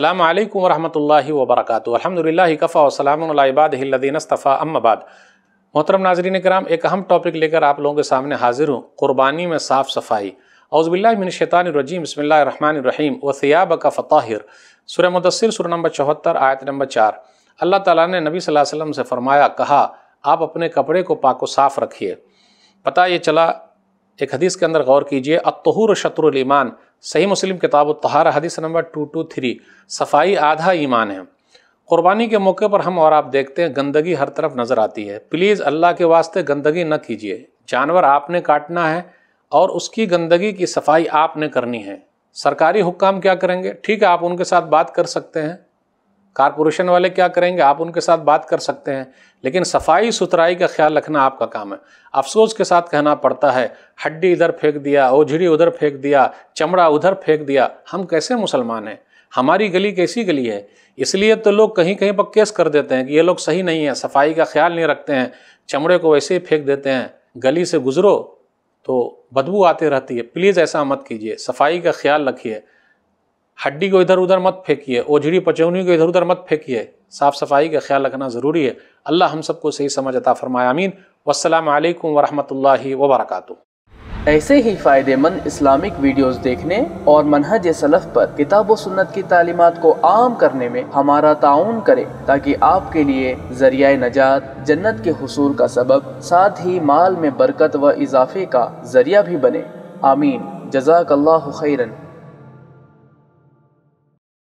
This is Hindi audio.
अल्लाम वरहमल वबरक अलहमदिल्ला कफ़ा वसलामबादीनस्तफ़ा अम्माबाद मोहतरम नाजरीन कराम एक अहम टॉपिक लेकर आप लोगों के सामने हाजिर हूँ क़ुरबानी में साफ़ सफ़ाई अउज़बिल्लाशैतानरजीम बसमीम वसियाब का फ़ताहिर सुर मुदसर सुर नंबर चौहत्तर आयत नंबर चार अल्लाह ताला ने नबी सल्लल्लाहु अलैहि वसल्लम से फ़रमाया कहा आप अपने कपड़े को पाको साफ़ रखिए पता ये चला एक हदीस के अंदर गौर कीजिए अतहूर शत्रुलईमान सही मुस्लिम किताब तहार हदीस नंबर टू टू थ्री सफाई आधा ईमान है क़ुरबानी के मौके पर हम और आप देखते हैं गंदगी हर तरफ नज़र आती है प्लीज़ अल्लाह के वास्ते गंदगी न कीजिए जानवर आपने काटना है और उसकी गंदगी की सफाई आपने करनी है सरकारी हुक्काम क्या करेंगे ठीक है आप उनके साथ बात कर सकते हैं कारपोरेशन वाले क्या करेंगे आप उनके साथ बात कर सकते हैं लेकिन सफाई सुथराई का ख्याल रखना आपका काम है अफसोस के साथ कहना पड़ता है हड्डी इधर फेंक दिया ओझड़ी उधर फेंक दिया चमड़ा उधर फेंक दिया हम कैसे मुसलमान हैं हमारी गली कैसी गली है इसलिए तो लोग कहीं कहीं पर केस कर देते हैं कि ये लोग सही नहीं है सफाई का ख्याल नहीं रखते हैं चमड़े को वैसे ही फेंक देते हैं गली से गुजरो तो बदबू आते रहती है प्लीज़ ऐसा मत कीजिए सफाई का ख्याल रखिए हड्डी को इधर उधर मत फेंकिए ओझड़ी पचौनी को इधर उधर मत फेंकिए साफ़ सफाई का ख्याल रखना ज़रूरी है अल्लाह हम सबको सही समझ अता फरमाया आमीन वसलम वरहमल ऐसे ही फ़ायदेमंद इस्लामिक वीडियोस देखने और मनहज सलफ़ पर किताब व सुन्नत की तालीमत को आम करने में हमारा ताउन करें ताकि आपके लिए जरिया नजात जन्नत के हसूल का सबब साथ ही माल में बरकत व इजाफे का जरिया भी बने आमीन जजाकल्ला खैरन